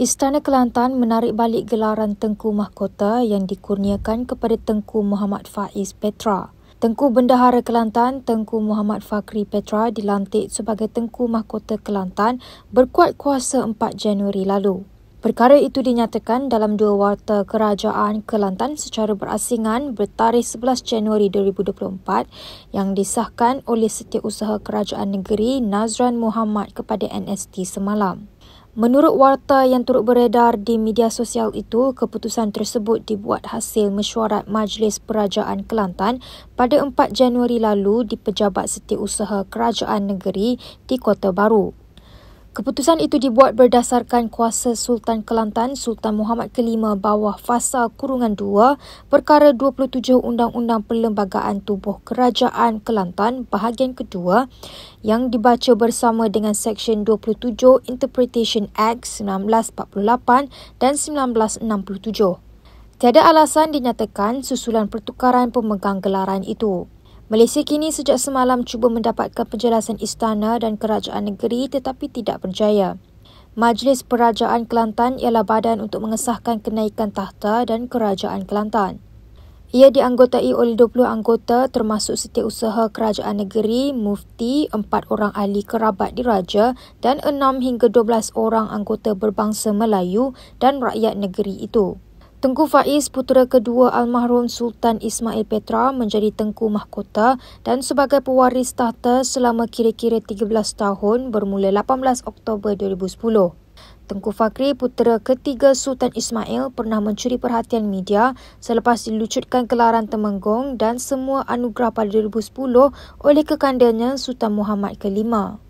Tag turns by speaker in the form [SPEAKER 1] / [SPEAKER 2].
[SPEAKER 1] Istana Kelantan menarik balik gelaran Tengku Mahkota yang dikurniakan kepada Tengku Muhammad Faiz Petra. Tengku Bendahara Kelantan Tengku Muhammad Fakri Petra dilantik sebagai Tengku Mahkota Kelantan berkuat kuasa 4 Januari lalu. Perkara itu dinyatakan dalam dua warta kerajaan Kelantan secara berasingan bertarikh 11 Januari 2024 yang disahkan oleh Setiausaha Kerajaan Negeri Nazran Muhammad kepada NST semalam. Menurut warta yang turut beredar di media sosial itu, keputusan tersebut dibuat hasil mesyuarat Majlis Perajaan Kelantan pada 4 Januari lalu di Pejabat Setiausaha Kerajaan Negeri di Kota Baru. Keputusan itu dibuat berdasarkan kuasa Sultan Kelantan Sultan Muhammad V bawah fasa kurungan 2 perkara 27 Undang-Undang Perlembagaan Tubuh Kerajaan Kelantan bahagian kedua yang dibaca bersama dengan Seksyen 27 Interpretation Act 1948 dan 1967. Tiada alasan dinyatakan susulan pertukaran pemegang gelaran itu. Malaysia kini sejak semalam cuba mendapatkan penjelasan istana dan kerajaan negeri tetapi tidak berjaya. Majlis Perajaan Kelantan ialah badan untuk mengesahkan kenaikan tahta dan kerajaan Kelantan. Ia dianggotai oleh 20 anggota termasuk setiausaha kerajaan negeri, mufti, 4 orang ahli kerabat diraja dan 6 hingga 12 orang anggota berbangsa Melayu dan rakyat negeri itu. Tengku Faiz, putera kedua almarhum Sultan Ismail Petra menjadi Tengku Mahkota dan sebagai pewaris tahta selama kira-kira 13 tahun bermula 18 Oktober 2010. Tengku Fakri, putera ketiga Sultan Ismail pernah mencuri perhatian media selepas dilucutkan kelaran temenggong dan semua anugerah pada 2010 oleh kekandanya Sultan Muhammad Kelima.